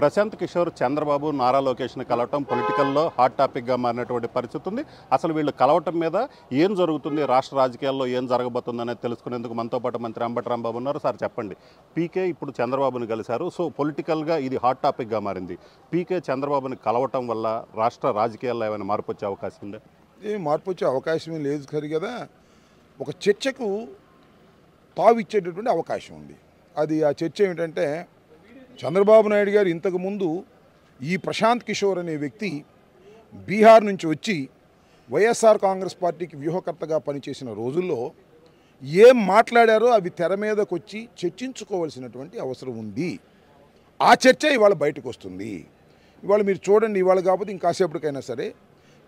ప్రశాంత్ కిషోర్ చంద్రబాబు నారా లోకేష్ని కలవటం పొలిటికల్లో హాట్ టాపిక్గా మారినటువంటి పరిస్థితి ఉంది అసలు వీళ్ళు కలవటం మీద ఏం జరుగుతుంది రాష్ట్ర రాజకీయాల్లో ఏం జరగబోతుంది అనేది తెలుసుకునేందుకు మనతో పాటు మంత్రి అంబటరాంబాబు ఉన్నారు సార్ చెప్పండి పీకే ఇప్పుడు చంద్రబాబును కలిశారు సో పొలిటికల్గా ఇది హాట్ టాపిక్గా మారింది పీకే చంద్రబాబుని కలవటం వల్ల రాష్ట్ర రాజకీయాల్లో ఏమైనా మార్పు వచ్చే అవకాశం ఉందా ఏం మార్పు వచ్చే అవకాశమే లేదు సరి కదా ఒక చర్చకు తావిచ్చేటటువంటి అవకాశం ఉంది అది ఆ చర్చ ఏమిటంటే చంద్రబాబు నాయుడు గారు ఇంతకుముందు ఈ ప్రశాంత్ కిషోర్ అనే వ్యక్తి బీహార్ నుంచి వచ్చి వైఎస్ఆర్ కాంగ్రెస్ పార్టీకి వ్యూహకర్తగా పనిచేసిన రోజుల్లో ఏం మాట్లాడారో అవి తెర మీదకొచ్చి వచ్చి చర్చించుకోవాల్సినటువంటి అవసరం ఉంది ఆ చర్చ ఇవాళ బయటకు వస్తుంది ఇవాళ మీరు చూడండి ఇవాళ కాకపోతే ఇంకాసేపటికైనా సరే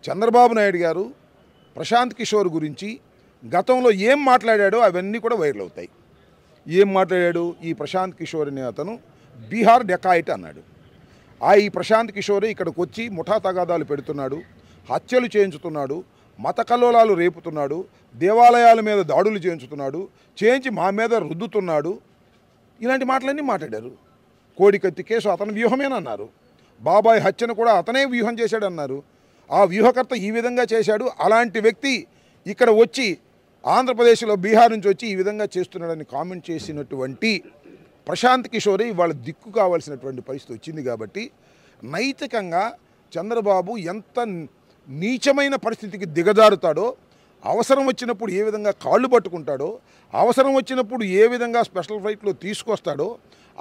చంద్రబాబు నాయుడు గారు ప్రశాంత్ కిషోర్ గురించి గతంలో ఏం మాట్లాడాడో అవన్నీ కూడా వైరల్ అవుతాయి ఏం మాట్లాడాడు ఈ ప్రశాంత్ కిషోర్ అనే అతను బీహార్ డెకాయిట్ అన్నాడు ఆ ఈ ప్రశాంత్ కిషోరే ఇక్కడికి వచ్చి ముఠా తగాదాలు పెడుతున్నాడు హత్యలు చేయించుతున్నాడు మత కలోలాలు రేపుతున్నాడు దేవాలయాల మీద దాడులు చేయించుతున్నాడు చేయించి మా మీద రుద్దుతున్నాడు ఇలాంటి మాటలన్నీ మాట్లాడారు కోడికత్తి కేసు అతని వ్యూహమేనన్నారు బాబాయ్ హత్యను కూడా అతనే వ్యూహం చేశాడన్నారు ఆ వ్యూహకర్త ఈ విధంగా చేశాడు అలాంటి వ్యక్తి ఇక్కడ వచ్చి ఆంధ్రప్రదేశ్లో బీహార్ నుంచి వచ్చి ఈ విధంగా చేస్తున్నాడని కామెంట్ చేసినటువంటి ప్రశాంత్ కిషోరే ఇవాళ దిక్కు కావాల్సినటువంటి పరిస్థితి వచ్చింది కాబట్టి నైతికంగా చంద్రబాబు ఎంత నీచమైన పరిస్థితికి దిగజారుతాడో అవసరం వచ్చినప్పుడు ఏ విధంగా కాళ్ళు పట్టుకుంటాడో అవసరం వచ్చినప్పుడు ఏ విధంగా స్పెషల్ ఫ్లైట్లో తీసుకొస్తాడో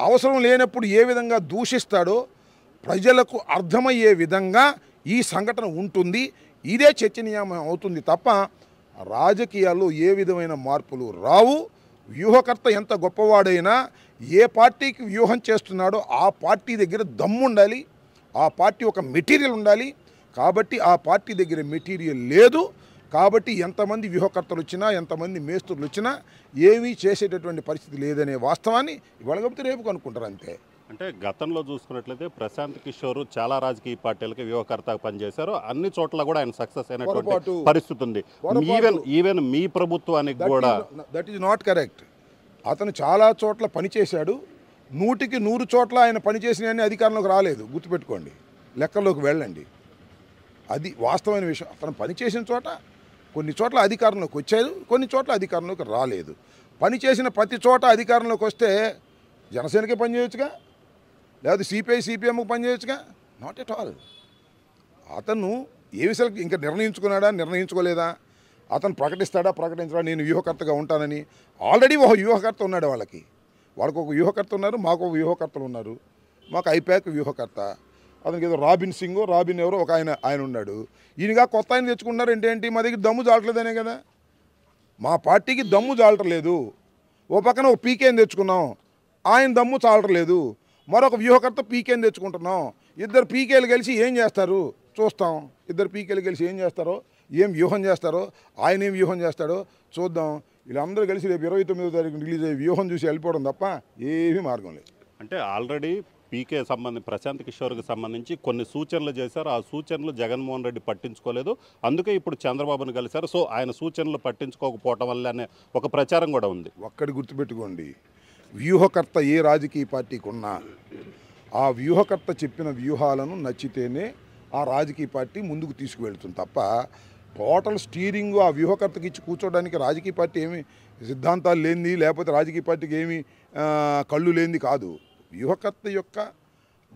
అవసరం లేనప్పుడు ఏ విధంగా దూషిస్తాడో ప్రజలకు అర్థమయ్యే విధంగా ఈ సంఘటన ఉంటుంది ఇదే చర్చనీయామం అవుతుంది తప్ప రాజకీయాల్లో ఏ విధమైన మార్పులు రావు వ్యూహకర్త ఎంత గొప్పవాడైనా ఏ పార్టీకి వ్యూహం చేస్తున్నాడో ఆ పార్టీ దగ్గర దమ్ముండాలి ఆ పార్టీ ఒక మెటీరియల్ ఉండాలి కాబట్టి ఆ పార్టీ దగ్గర మెటీరియల్ లేదు కాబట్టి ఎంతమంది వ్యూహకర్తలు వచ్చినా ఎంతమంది మేస్తులు వచ్చినా ఏమీ చేసేటటువంటి పరిస్థితి లేదనే వాస్తవాన్ని ఇవాళ రేపు కనుక్కుంటారు అంతే అంటే గతంలో చూసుకున్నట్లయితే ప్రశాంత్ కిషోర్ చాలా రాజకీయ పార్టీలకి వ్యూహకర్త పనిచేశారు అన్ని చోట్ల కూడా ఆయన సక్సెస్ అయినటువంటి పరిస్థితి ఉంది ఈవెన్ ఈవెన్ మీ ప్రభుత్వానికి కూడా దట్ ఈజ్ నాట్ కరెక్ట్ అతను చాలా చోట్ల పనిచేశాడు నూటికి నూరు చోట్ల ఆయన పనిచేసిన అధికారంలోకి రాలేదు గుర్తుపెట్టుకోండి లెక్కల్లోకి వెళ్ళండి అది వాస్తవమైన విషయం అతను పనిచేసిన చోట కొన్ని చోట్ల అధికారంలోకి వచ్చారు కొన్ని చోట్ల అధికారంలోకి రాలేదు పనిచేసిన ప్రతి చోట అధికారంలోకి వస్తే జనసేనకే పనిచేయొచ్చుగా లేకపోతే సిపిఐ సిపిఎంకు పనిచేయొచ్చుగా నాట్ ఎట్ ఆల్ అతను ఏ విషయాలకు ఇంకా నిర్ణయించుకున్నాడా నిర్ణయించుకోలేదా అతను ప్రకటిస్తాడా ప్రకటించడా నేను వ్యూహకర్తగా ఉంటానని ఆల్రెడీ ఒక వ్యూహకర్త ఉన్నాడు వాళ్ళకి వాళ్ళకు ఒక వ్యూహకర్త ఉన్నారు మాకు ఒక వ్యూహకర్తలు ఉన్నారు మాకు ఐప్యాక్ వ్యూహకర్త అతనికి ఏదో రాబిన్ సింగ్ రాబిన్ ఎవరో ఒక ఆయన ఆయన ఉన్నాడు ఈయనగా కొత్త ఆయన తెచ్చుకున్నారు ఏంటి మా దగ్గర దమ్ము జాలట్లేదనే కదా మా పార్టీకి దమ్ము జాలటలేదు ఓ పక్కన ఓ పీకేని తెచ్చుకున్నాం ఆయన దమ్ము చాలటలేదు మరొక వ్యూహకర్త పీకేని తెచ్చుకుంటున్నాం ఇద్దరు పీకేలు కలిసి ఏం చేస్తారు చూస్తాం ఇద్దరు పీకేలు కలిసి ఏం చేస్తారో ఏం వ్యూహం చేస్తారో ఆయన ఏం వ్యూహం చేస్తాడో చూద్దాం వీళ్ళందరూ కలిసి రేపు ఇరవై తొమ్మిదో తారీఖు రిలీజ్ అయ్యే వ్యూహం చూసి వెళ్ళిపోవడం తప్ప ఏమీ మార్గం లేదు అంటే ఆల్రెడీ పీకే సంబంధి ప్రశాంత్ కిషోర్కి సంబంధించి కొన్ని సూచనలు చేశారు ఆ సూచనలు జగన్మోహన్ రెడ్డి పట్టించుకోలేదు అందుకే ఇప్పుడు చంద్రబాబును కలిశారు సో ఆయన సూచనలు పట్టించుకోకపోవటం వల్ల అనే ఒక ప్రచారం కూడా ఉంది ఒక్కడి గుర్తుపెట్టుకోండి వ్యూహకర్త ఏ రాజకీయ పార్టీకి ఉన్నా ఆ వ్యూహకర్త చెప్పిన వ్యూహాలను నచ్చితేనే ఆ రాజకీయ పార్టీ ముందుకు తీసుకువెళ్తుంది తప్ప టోటల్ స్టీరింగ్ ఆ వ్యూహకర్తకి ఇచ్చి కూర్చోడానికి రాజకీయ పార్టీ ఏమి సిద్ధాంతాలు లేనిది లేకపోతే రాజకీయ పార్టీకి ఏమి కళ్ళు లేనిది కాదు వ్యూహకర్త యొక్క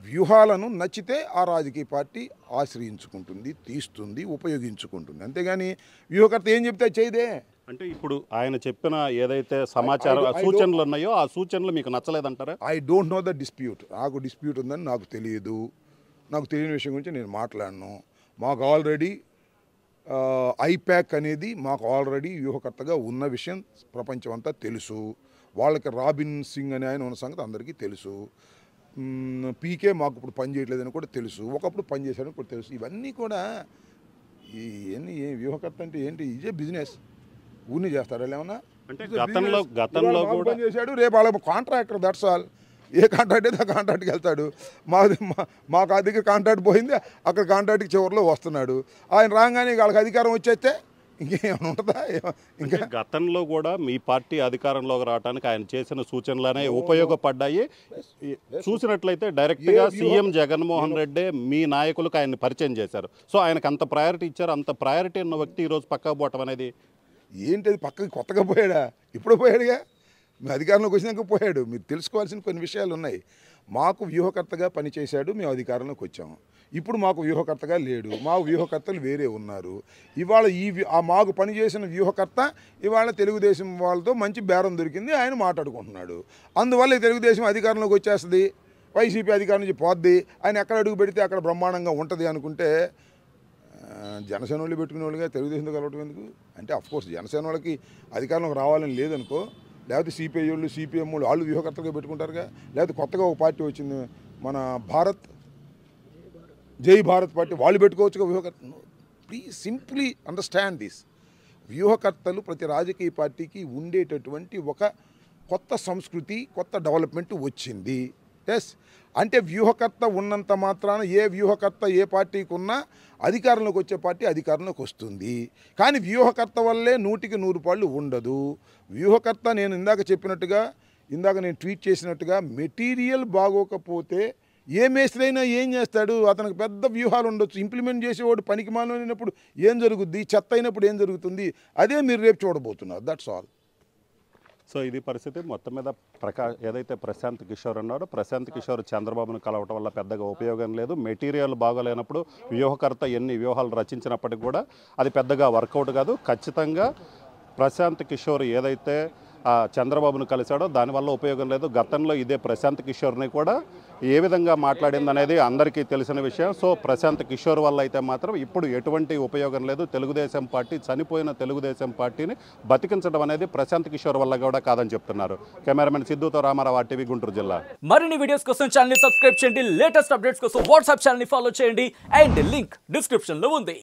వ్యూహాలను నచ్చితే ఆ రాజకీయ పార్టీ ఆశ్రయించుకుంటుంది తీస్తుంది ఉపయోగించుకుంటుంది అంతేగాని వ్యూహకర్త ఏం చెప్తే చేయదే అంటే ఇప్పుడు ఆయన చెప్పిన ఏదైతే సమాచారం సూచనలు ఉన్నాయో ఆ సూచనలు మీకు నచ్చలేదంటారా I don't know the dispute నాకు డిస్ప్యూట్ ఉందని నాకు తెలియదు నాకు తెలియని విషయం గురించి నేను మాట్లాడను మాకు ఆల్రెడీ ఐప్యాక్ అనేది మాకు ఆల్రెడీ వ్యూహకర్తగా ఉన్న విషయం ప్రపంచం అంతా తెలుసు వాళ్ళకి రాబిన్ సింగ్ అని ఆయన ఉన్న సంగతి అందరికీ తెలుసు పీకే మాకు ఇప్పుడు పని చేయట్లేదని కూడా తెలుసు ఒకప్పుడు పని చేశాడని కూడా తెలుసు ఇవన్నీ కూడా ఏ వ్యూహకర్త అంటే ఏంటి ఇదే బిజినెస్ ఊరిని చేస్తారా ఏమన్నా అంటే గతంలో గతంలో కూడా చేశాడు రేపు వాళ్ళ contractor that's all a contract అయితే ఆ కాంట్రాక్ట్కి వెళ్తాడు మాది మాకు అధిక కాంట్రాక్ట్ పోయింది అక్కడ కాంట్రాక్ట్కి చివరిలో వస్తున్నాడు ఆయన రాగానే వాళ్ళకి అధికారం వచ్చేస్తే ఇంకేమైనా ఉంటుందా ఇంకా గతంలో కూడా మీ పార్టీ అధికారంలోకి రావడానికి ఆయన చేసిన సూచనలనే ఉపయోగపడ్డాయి చూసినట్లయితే డైరెక్ట్గా సీఎం జగన్మోహన్ రెడ్డి మీ నాయకులకు ఆయన్ని పరిచయం చేశారు సో ఆయనకు అంత ప్రయారిటీ ఇచ్చారు అంత ప్రయారిటీ ఉన్న వ్యక్తి ఈరోజు పక్కా పోవటం అనేది ఏంటి అది పక్కకి కొత్తగా పోయాడా ఇప్పుడు పోయాడుగా మీ అధికారంలోకి వచ్చినాక పోయాడు మీరు తెలుసుకోవాల్సిన కొన్ని విషయాలు ఉన్నాయి మాకు వ్యూహకర్తగా పనిచేశాడు మేము అధికారంలోకి వచ్చాము ఇప్పుడు మాకు వ్యూహకర్తగా లేడు మా వ్యూహకర్తలు వేరే ఉన్నారు ఇవాళ ఈ ఆ మాకు పనిచేసిన వ్యూహకర్త ఇవాళ తెలుగుదేశం వాళ్ళతో మంచి బేరం దొరికింది ఆయన మాట్లాడుకుంటున్నాడు అందువల్ల తెలుగుదేశం అధికారంలోకి వచ్చేస్తుంది వైసీపీ అధికారం నుంచి పోద్ది ఆయన ఎక్కడ అడుగు పెడితే అక్కడ బ్రహ్మాండంగా ఉంటుంది అనుకుంటే జనసేన వాళ్ళు పెట్టుకునే వాళ్ళుగా తెలుగుదేశం కలవటం ఎందుకు అంటే అఫ్కోర్స్ జనసేన వాళ్ళకి అధికారంలోకి రావాలని లేదనుకో లేకపోతే సిపిఐ వాళ్ళు సిపిఎం వాళ్ళు వాళ్ళు వ్యూహకర్తలుగా పెట్టుకుంటారుగా లేకపోతే కొత్తగా ఒక పార్టీ వచ్చింది మన భారత్ జై భారత్ పార్టీ వాళ్ళు పెట్టుకోవచ్చుగా వ్యూహకర్త ప్లీజ్ సింప్లీ అండర్స్టాండ్ దిస్ వ్యూహకర్తలు ప్రతి రాజకీయ పార్టీకి ఉండేటటువంటి ఒక కొత్త సంస్కృతి కొత్త డెవలప్మెంట్ వచ్చింది ఎస్ అంటే వ్యూహకర్త ఉన్నంత మాత్రాన ఏ వ్యూహకర్త ఏ పార్టీకి ఉన్నా అధికారంలోకి వచ్చే పార్టీ అధికారంలోకి వస్తుంది కానీ వ్యూహకర్త వల్లే నూటికి నూరు పాళ్ళు ఉండదు వ్యూహకర్త నేను ఇందాక చెప్పినట్టుగా ఇందాక నేను ట్వీట్ చేసినట్టుగా మెటీరియల్ బాగోకపోతే ఏ మేస్త్రైనా ఏం చేస్తాడు అతనికి పెద్ద వ్యూహాలు ఉండొచ్చు ఇంప్లిమెంట్ చేసేవాడు పనికి మానప్పుడు ఏం జరుగుద్ది చెత్త అయినప్పుడు ఏం జరుగుతుంది అదే మీరు రేపు చూడబోతున్నారు దట్స్ ఆల్ సో ఇది పరిస్థితి మొత్తం మీద ప్రకా ఏదైతే ప్రశాంత్ కిషోర్ ఉన్నాడో ప్రశాంత్ కిషోర్ చంద్రబాబును కలవటం వల్ల పెద్దగా ఉపయోగం లేదు మెటీరియల్ బాగోలేనప్పుడు వ్యూహకర్త ఎన్ని వ్యూహాలు రచించినప్పటికి కూడా అది పెద్దగా వర్కౌట్ కాదు ఖచ్చితంగా ప్రశాంత్ కిషోర్ ఏదైతే చంద్రబాబును కలిశాడో దానివల్ల ఉపయోగం లేదు గతంలో ఇదే ప్రశాంత్ కిషోర్ని కూడా ఏ విధంగా మాట్లాడింది అనేది అందరికీ తెలిసిన విషయం సో ప్రశాంత్ కిషోర్ వల్ల అయితే మాత్రం ఇప్పుడు ఎటువంటి ఉపయోగం లేదు తెలుగుదేశం పార్టీ చనిపోయిన తెలుగుదేశం పార్టీని బతికించడం అనేది ప్రశాంత్ కిషోర్ వల్ల కూడా కాదని చెప్తున్నారు కెమెరామెన్ సిద్ధుతో రామారావు టీవీ గుంటూరు జిల్లా మరిన్ని వీడియోస్ కోసం ఛానల్ సబ్స్క్రైబ్ చేయండి లేటెస్ట్ అప్డేట్స్ కోసం వాట్సాప్ ఛానల్ ఫాలో చేయండి అండ్ లింక్ డిస్క్రిప్షన్ లో ఉంది